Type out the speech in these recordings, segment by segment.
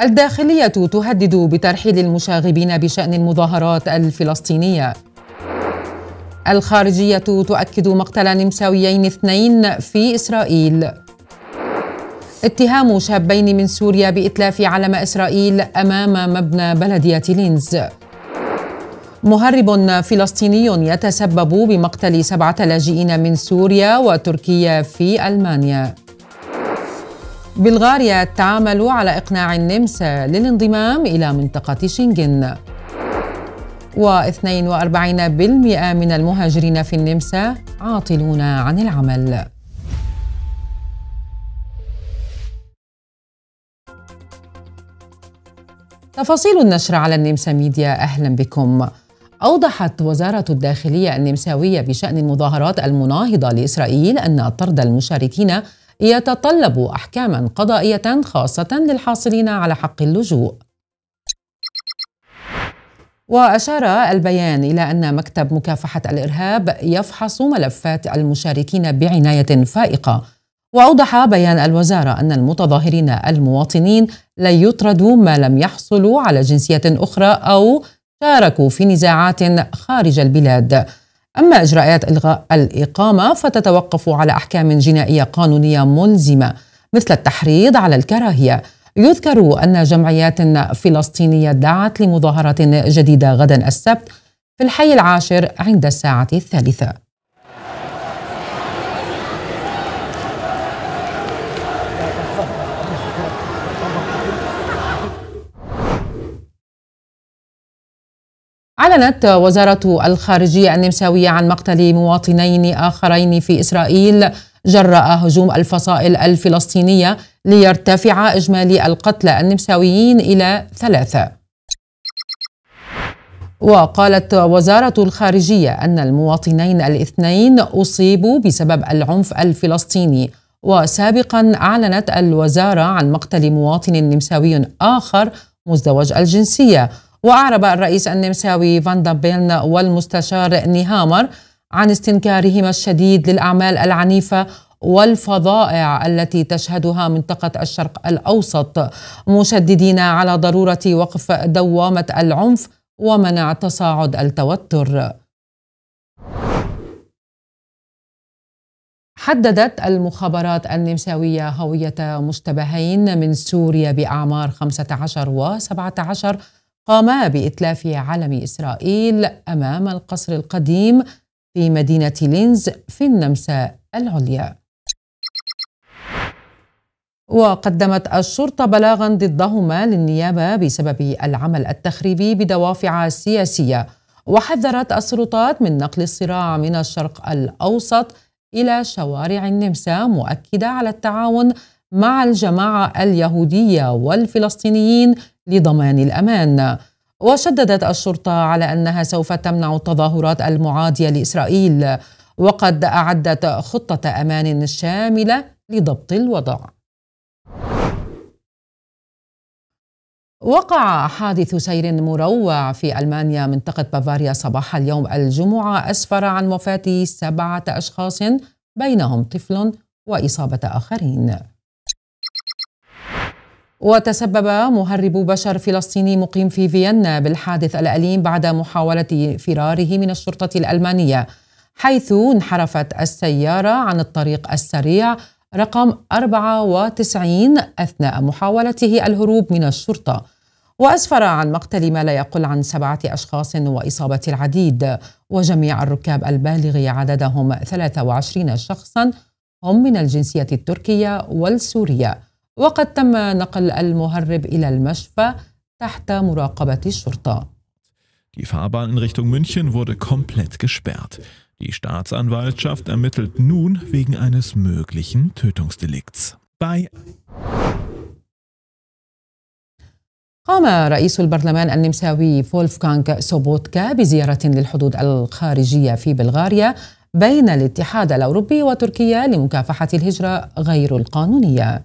الداخلية تهدد بترحيل المشاغبين بشأن المظاهرات الفلسطينية الخارجية تؤكد مقتل نمساويين اثنين في إسرائيل اتهام شابين من سوريا بإتلاف علم إسرائيل أمام مبنى بلدية لينز مهرب فلسطيني يتسبب بمقتل سبعة لاجئين من سوريا وتركيا في ألمانيا بلغاريا تعامل على إقناع النمسا للانضمام إلى منطقة شنغن و42% من المهاجرين في النمسا عاطلون عن العمل تفاصيل النشر على النمسا ميديا أهلا بكم أوضحت وزارة الداخلية النمساوية بشأن المظاهرات المناهضة لإسرائيل أن طرد المشاركين يتطلب أحكاما قضائية خاصة للحاصلين على حق اللجوء وأشار البيان إلى أن مكتب مكافحة الإرهاب يفحص ملفات المشاركين بعناية فائقة وأوضح بيان الوزارة أن المتظاهرين المواطنين لن يطردوا ما لم يحصلوا على جنسية أخرى أو شاركوا في نزاعات خارج البلاد أما إجراءات إلغاء الإقامة فتتوقف على أحكام جنائية قانونية ملزمة مثل التحريض على الكراهية يذكر أن جمعيات فلسطينية دعت لمظاهرة جديدة غدا السبت في الحي العاشر عند الساعة الثالثة أعلنت وزارة الخارجية النمساوية عن مقتل مواطنين آخرين في إسرائيل جراء هجوم الفصائل الفلسطينية ليرتفع إجمالي القتلى النمساويين إلى ثلاثة. وقالت وزارة الخارجية أن المواطنين الاثنين أصيبوا بسبب العنف الفلسطيني وسابقا أعلنت الوزارة عن مقتل مواطن نمساوي آخر مزدوج الجنسية وأعرب الرئيس النمساوي فان بيلن والمستشار نيهامر عن استنكارهما الشديد للأعمال العنيفة والفظائع التي تشهدها منطقة الشرق الأوسط مشددين على ضرورة وقف دوامة العنف ومنع تصاعد التوتر حددت المخابرات النمساوية هوية مشتبهين من سوريا بأعمار 15 و 17 قام بإتلاف علم إسرائيل أمام القصر القديم في مدينة لينز في النمسا العليا وقدمت الشرطة بلاغا ضدهما للنيابة بسبب العمل التخريبي بدوافع سياسية وحذرت السلطات من نقل الصراع من الشرق الأوسط إلى شوارع النمسا مؤكدة على التعاون مع الجماعة اليهودية والفلسطينيين لضمان الأمان وشددت الشرطة على أنها سوف تمنع التظاهرات المعادية لإسرائيل وقد أعدت خطة أمان شاملة لضبط الوضع وقع حادث سير مروع في ألمانيا منطقة بافاريا صباح اليوم الجمعة أسفر عن وفاة سبعة أشخاص بينهم طفل وإصابة آخرين وتسبب مهرب بشر فلسطيني مقيم في فيينا بالحادث الأليم بعد محاولة فراره من الشرطة الألمانية حيث انحرفت السيارة عن الطريق السريع رقم 94 أثناء محاولته الهروب من الشرطة وأسفر عن مقتل ما لا يقل عن سبعة أشخاص وإصابة العديد وجميع الركاب البالغ عددهم 23 شخصا هم من الجنسية التركية والسورية وقد تم نقل المهرب إلى المشفى تحت مراقبة الشرطة. Die Fahrbahn in Richtung München wurde komplett gesperrt. Die Staatsanwaltschaft ermittelt nun wegen eines möglichen Tötungsdelikts. Bei قام رئيس البرلمان النمساوي فولفغانغ سوبوتكا بزيارة للحدود الخارجية في بلغاريا بين الاتحاد الأوروبي وتركيا لمكافحة الهجرة غير القانونية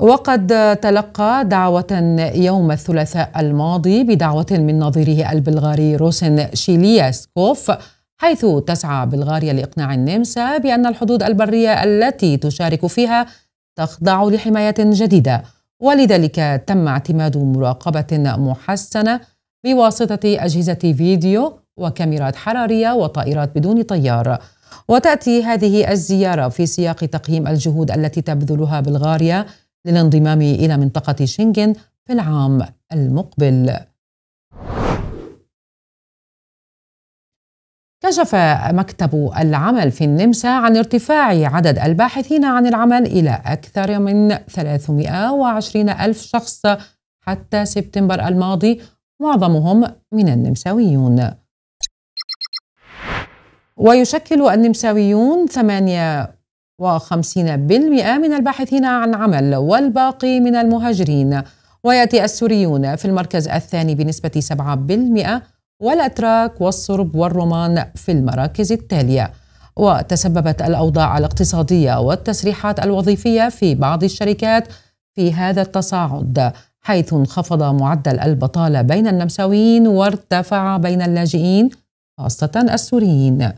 وقد تلقى دعوة يوم الثلاثاء الماضي بدعوة من نظيره البلغاري روسن شيلياسكوف حيث تسعى بلغاريا لإقناع النمسا بأن الحدود البرية التي تشارك فيها تخضع لحماية جديدة ولذلك تم اعتماد مراقبة محسنة بواسطة أجهزة فيديو وكاميرات حرارية وطائرات بدون طيار وتأتي هذه الزيارة في سياق تقييم الجهود التي تبذلها بلغاريا للانضمام إلى منطقة شنغن في العام المقبل كشف مكتب العمل في النمسا عن ارتفاع عدد الباحثين عن العمل إلى أكثر من 320 ألف شخص حتى سبتمبر الماضي معظمهم من النمساويون ويشكل النمساويون و50% من الباحثين عن عمل والباقي من المهاجرين ويأتي السوريون في المركز الثاني بنسبة 7% والأتراك والصرب والرومان في المراكز التالية وتسببت الأوضاع الاقتصادية والتسريحات الوظيفية في بعض الشركات في هذا التصاعد حيث انخفض معدل البطالة بين النمساويين وارتفع بين اللاجئين خاصة السوريين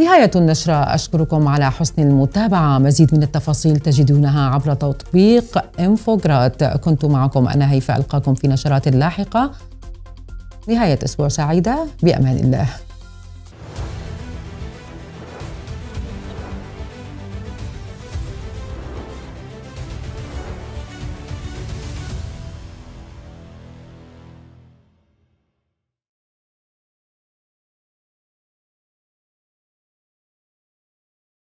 نهاية النشرة أشكركم على حسن المتابعة مزيد من التفاصيل تجدونها عبر تطبيق إنفوغراد كنت معكم أنا هيفاء ألقاكم في نشرات لاحقة نهاية أسبوع سعيدة بأمان الله